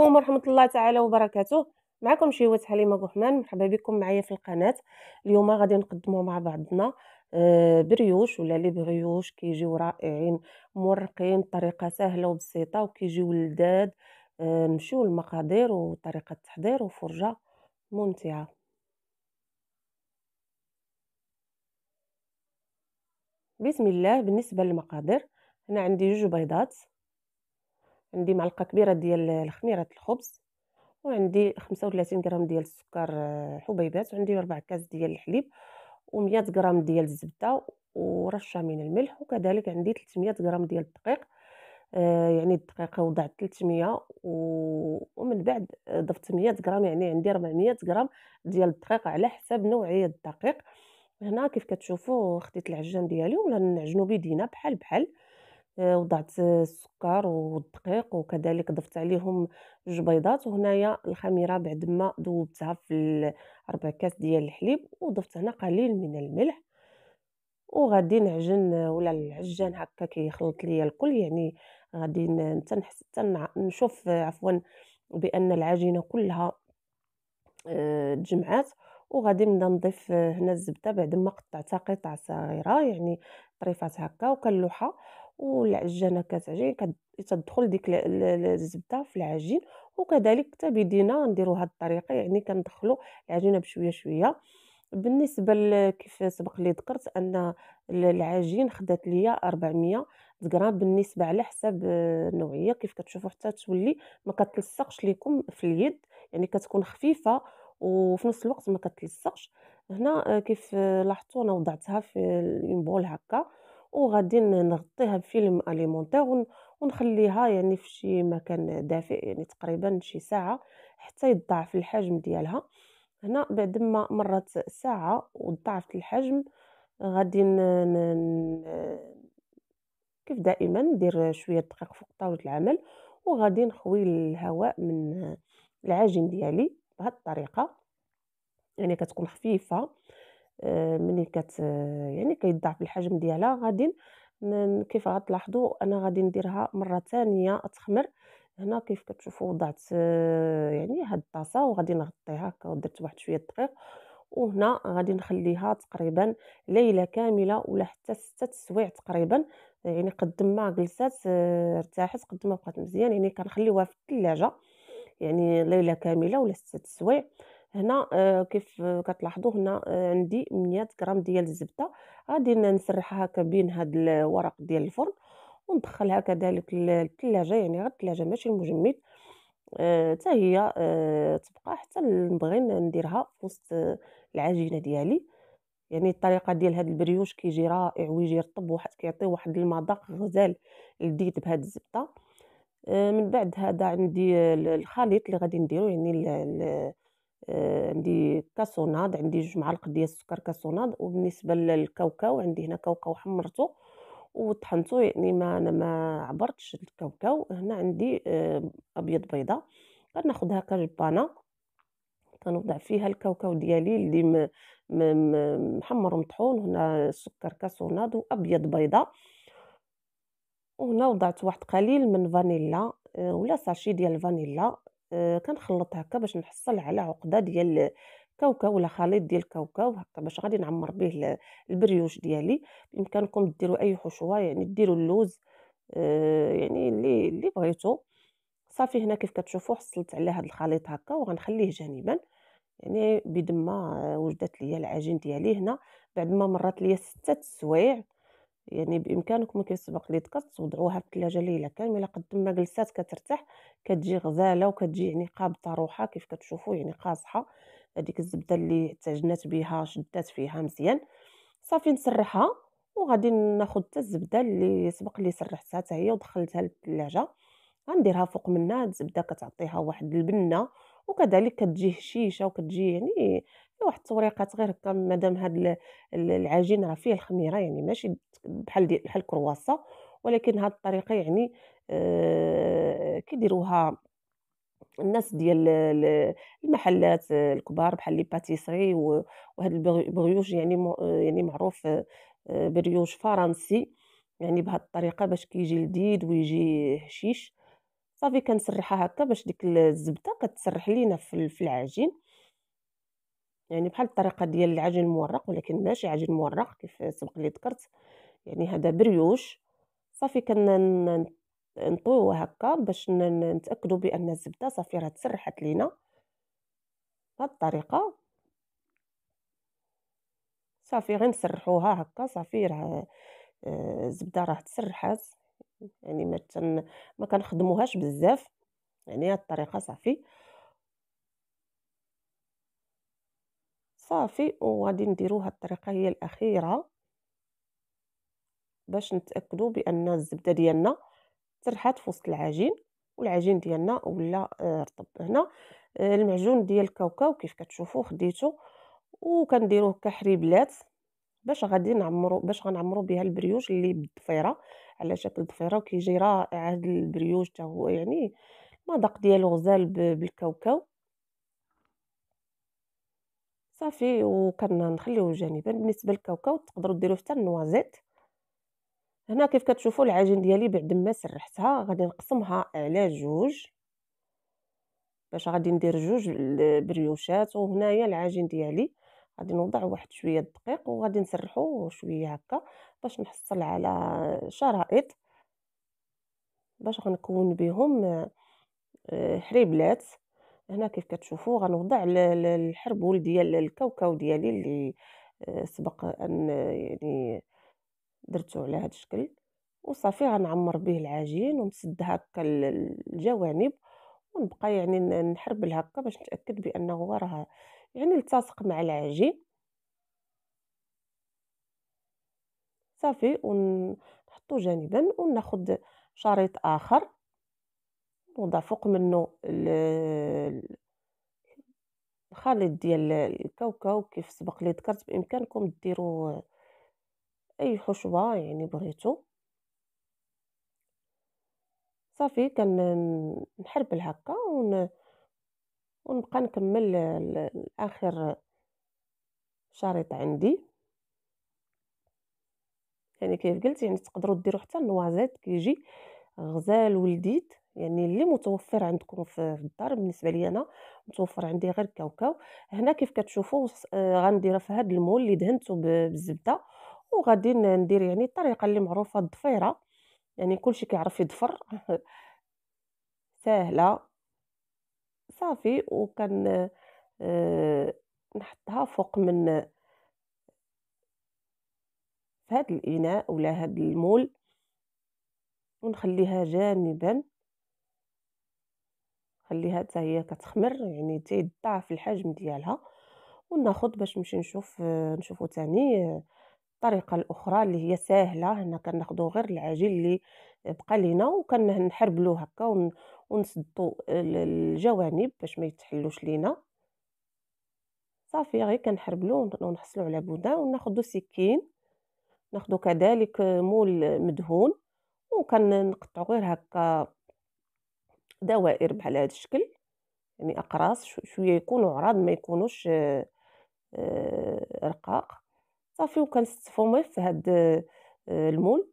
عليكم ورحمه الله تعالى وبركاته معكم شيوات حليمه ابو مرحبا بكم معايا في القناه اليوم غادي نقدموا مع بعضنا آه، بريوش ولا لي بريوش كيجيو رائعين مرقين بطريقه سهله وبسيطه وكيجيو لذاذ آه، نمشيو للمقادير وطريقه التحضير وفرجه ممتعه بسم الله بالنسبه للمقادير هنا عندي جوج بيضات عندي معلقه كبيره ديال الخميره الخبز وعندي 35 غرام ديال السكر آه، حبيبات وعندي 4 كاس ديال الحليب و100 غرام ديال الزبده ورشه من الملح وكذلك عندي 300 غرام ديال الدقيق آه، يعني الدقيق وضعت 300 ومن بعد ضفت 100 غرام يعني عندي 400 غرام ديال الدقيق على حسب نوعيه الدقيق هنا كيف كتشوفوا خديت العجان ديالي ولا نعجنوا بيدينا بحال بحال وضعت السكر والدقيق وكذلك ضفت عليهم جوج بيضات وهنايا الخميره بعد ما ذوبتها في ربع كاس ديال الحليب وضفت هنا قليل من الملح وغادي نعجن ولا العجان هكا كيخلط لي الكل يعني غادي تنحس نشوف عفوا بان العجينه كلها تجمعات آه، وغادي نبدا نضيف هنا الزبده بعد ما قطعتها قطع صغيره يعني طريفات هكا وكنلوحها العجانه كتعجن كتدخل ديك الزبده في العجين وكذلك حتى بيدينا نديرو هاد الطريقه يعني كندخلو العجينه بشويه شويه بالنسبه كيف سبق لي ذكرت ان العجين خدات ليا 400 غرام بالنسبه على حسب آه، النوعيه كيف كتشوفوا حتى تولي ما كتلصقش ليكم في اليد يعني كتكون خفيفه وفي نفس الوقت ما كتلصقش هنا آه، كيف آه، لاحظتوا انا وضعتها في بول هكا وغادي نغطيها بفيلم اليمونتير ونخليها يعني في شي مكان دافئ يعني تقريبا شي ساعه حتى يضاعف الحجم ديالها هنا بعد ما مرت ساعه وضاعفت الحجم غادي ن... ن... كيف دائما ندير شويه دقيق فوق طاوله العمل وغادي نخوي الهواء من العجين ديالي بهذه الطريقه يعني كتكون خفيفه آه، ملي كت يعني كيضاعف الحجم ديالها غادي كيف غتلاحظوا انا غادي نديرها مره ثانيه تخمر هنا كيف كتشوفوا وضعت آه، يعني هاد الطاسه وغادي نغطيها هكا ودرت واحد شويه الدقيق وهنا غادي نخليها تقريبا ليله كامله ولا حتى ستة السوايع تقريبا يعني قد ما جلسات آه، ارتاحت قد ما بقات مزيان يعني كنخليوها في الثلاجه يعني ليله كامله ولا ستة السوايع هنا آه، كيف كتلاحظوا هنا آه، عندي 100 غرام ديال الزبده غادي نسرحها هكا بين هاد الورق ديال الفرن وندخلها كذلك للثلاجه يعني غير الثلاجه ماشي المجمد آه، حتى هي تبقى حتى نبغي نديرها في وسط العجينه ديالي يعني الطريقه ديال هاد البريوش كيجي رائع ويجي رطب واحد كيعطي واحد المذاق غزال لذيذ بهاد الزبده من بعد هذا عندي الخليط اللي غادي نديرو يعني عندي كاسوناد عندي جوج معالق ديال السكر كاسوناد وبالنسبه للكاوكاو عندي هنا كاوكاو حمرته وطحنته يعني ما انا ما عبرتش الكاوكاو هنا عندي آه، ابيض بيضه كناخذها كجبانه كنوضع فيها الكاوكاو ديالي اللي محمر ومطحون هنا سكر كاسوناد وابيض بيضه وهنا وضعت واحد قليل من فانيلا آه، ولا ساشي ديال الفانيلا آه، كنخلط هكا باش نحصل على عقده ديال كاوكاو ولا خليط ديال الكاوكاو هكا باش غادي نعمر به البريوش ديالي بامكانكم ديروا اي حشوه يعني ديروا اللوز آه، يعني اللي اللي بغيتو صافي هنا كيف كتشوفوا حصلت على هذا الخليط هكا وغنخليه جانبا يعني بيد ما آه، وجدت ليا العجين ديالي هنا بعد ما مرات ليا ستة سوايع يعني بامكانكم كي سبق لي ذكرت وضعوها في الثلاجه ليله كامله قد ما جلسات كترتاح كتجي غزاله وكتجي يعني قابطه روحها كيف كتشوفوا يعني قاصحه هذيك الزبده اللي تعجنات بها شدات فيها مزيان صافي نسرحها وغادي ناخذ حتى الزبده اللي سبق لي سرحتها حتى هي ودخلتها للثلاجه غنديرها فوق منها الزبده كتعطيها واحد البنه وكذلك كتجي هشيشه وكتجي يعني واحد التوريقات غير هكا مادام هاد العجين راه فيه الخميره يعني ماشي بحال بحال الكرواسه ولكن هاد الطريقه يعني آه كيديروها الناس ديال المحلات الكبار بحال لي باتيسري وهاد البريوش يعني يعني معروف آه، بريوش فرنسي يعني بهاد الطريقه باش كيجي لذيذ ويجي هشيش صافي كنسرحها هكا باش ديك الزبده كتسرح لينا في العجين يعني بحال الطريقه ديال العجين المورق ولكن ماشي عجين مورق كيف سبق لي ذكرت يعني هذا بريوش صافي نطويوه هكا باش نتاكدوا بان الزبده صافي راه تسرحت لينا بهذه الطريقه صافي غير نسرحوها هكا صافي راه آه، الزبده راه تسرحات يعني ما كنخدموهاش بزاف يعني هاد الطريقه صافي صافي وغادي نديروها الطريقه هي الاخيره باش نتاكدوا بان الزبده ديالنا ترحات في وسط العجين والعجين ديالنا ولا آه، رطب هنا آه، المعجون ديال الكاوكاو كيف كتشوفوا خديته وكنديروه كحريبلات باش غادي نعمرو باش غنعمرو بها البريوش اللي بالضفيره على شكل ضفيره وكيجي رائع هذا البريوش حتى هو يعني المذاق ديالو غزال بالكاوكاو صافي نخليه جانبا بالنسبه للكاوكاو تقدروا ديروه حتى النوازيت هنا كيف كتشوفوا العجين ديالي بعد ما سرحتها غادي نقسمها على جوج باش غادي ندير جوج بريوشات وهنايا العجين ديالي غادي نوضع واحد شويه الدقيق وغادي نسرحو شويه هكا باش نحصل على شرائط باش غنكون بهم آه، حريبلات هنا كيف كتشوفوا غنوضع الحربول ديال الكاوكاو ديالي اللي آه، سبق ان يعني درته على هذا الشكل وصافي غنعمر به العجين ونسد هكا الجوانب ونبقى يعني نحربل هكا باش نتاكد بانه راه يعني التصق مع العجين صافي ونحطو جانبا وناخد شريط اخر وضع فوق منه الخليط ديال الكاوكاو كيف سبق لي ذكرت بامكانكم ديروا اي حشوه يعني بغيتو صافي كنحربل هكا ون... ونبقى نكمل الاخر شريط عندي يعني كيف قلت يعني تقدروا ديروا حتى النوازيت كيجي غزال ولديد يعني اللي متوفر عندكم في الدار بالنسبه لي انا متوفر عندي غير الكاوكاو هنا كيف كتشوفوا آه، غنديرها في هذا المول اللي دهنته بالزبده وغادي ندير يعني الطريقه اللي معروفه الضفيره يعني كلشي كيعرف يضفر ساهله صافي وكان آه نحطها فوق من في هذا الاناء ولا هذا المول ونخليها جانبا خليها حتى هي كتخمر يعني حتى الحجم ديالها وناخد باش نمشي نشوف نشوفو تاني آه، الطريقه الاخرى اللي هي ساهله هنا كناخدو غير العجين اللي بقى لينا وكنحربلو هكا ونسدو الجوانب باش ما يتحلوش لينا صافي غير كنحربلو ونحصلو على بودا وناخدو سكين ناخدو كذلك مول مدهون وكنقطعو غير هكا دوائر بحال هذا الشكل يعني اقراص شويه يكونوا عراض ما يكونوش آه، آه، رقاق صافي وكنستفوميه في هاد آه، المول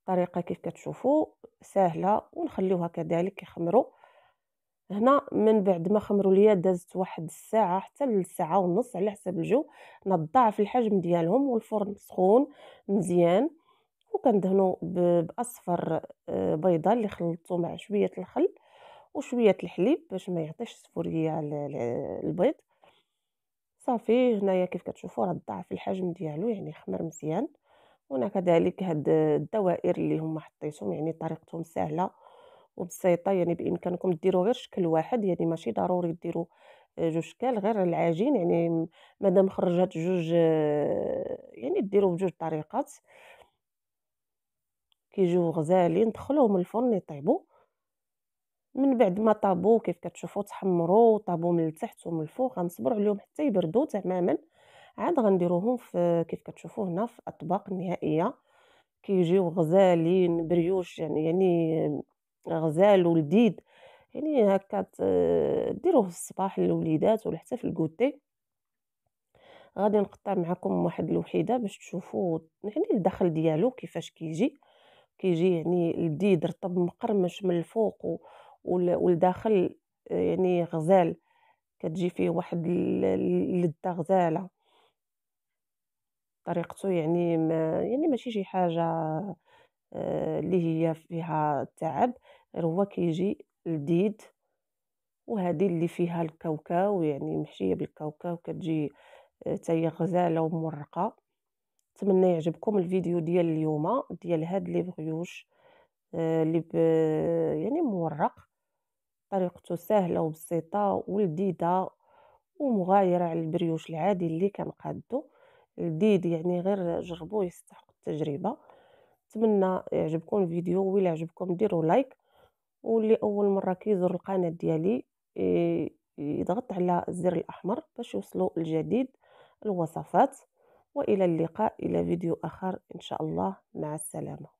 الطريقه كيف كتشوفوا سهله ونخليوها كذلك يخمروا هنا من بعد ما خمروا ليا دازت واحد الساعه حتى لساعه ونص على حسب الجو نضاعف الحجم ديالهم والفرن سخون مزيان وكندهنو باصفر آه، بيضه اللي خلطته مع شويه الخل وشويه الحليب باش ما يعطيش سفوريه على البيض صافي هنايا كيف كتشوفوا راه ضاعف الحجم ديالو يعني خمر مزيان هنا كذلك هاد الدوائر اللي هما حطيتهم يعني طريقتهم سهله وبسيطه يعني بامكانكم ديروا غير شكل واحد يعني ماشي ضروري ديروا آه، جوج شكال غير العجين يعني مادام خرجت جوج آه، يعني ديروا بجوج طريقات كيجيو غزالين دخلوهم الفرن يطيبو من بعد ما طابو كيف كتشوفوا تحمروا طابو من التحت ومن الفوق غنصبر عليهم حتى يبردوا تماما عاد غنديروهم في كيف كتشوفوا هنا في الاطباق النهائيه كيجيو غزالين بريوش يعني يعني غزال ولديد يعني هكا ديروه في الصباح للوليدات ولا حتى في الكوتي غادي نقطع معكم واحد الوحيده باش تشوفوا يعني الدخل ديالو كيفاش كيجي كيجي يعني لذيذ رطب مقرمش من الفوق والداخل آه، يعني غزال كتجي فيه واحد اللذه غزاله طريقته يعني ما يعني ماشي شي حاجه آه، اللي هي فيها تعب غير هو كيجي لذيذ وهذه اللي فيها الكاوكاو يعني محشيه بالكاوكاو كتجي آه، تاهي غزاله ومرقه نتمنى يعجبكم الفيديو ديال اليوم ديال هاد لي بغيوش اللي آه، ب... يعني مورق طريقته سهله وبسيطه ولذيذه ومغايره على البريوش العادي اللي كنقادو لذيذ يعني غير جربوه يستحق التجربه نتمنى يعجبكم الفيديو ولا عجبكم ديروا لايك واللي اول مره كيزور القناه ديالي يضغط على الزر الاحمر باش يوصلوا الجديد الوصفات والى اللقاء الى فيديو اخر ان شاء الله مع السلامه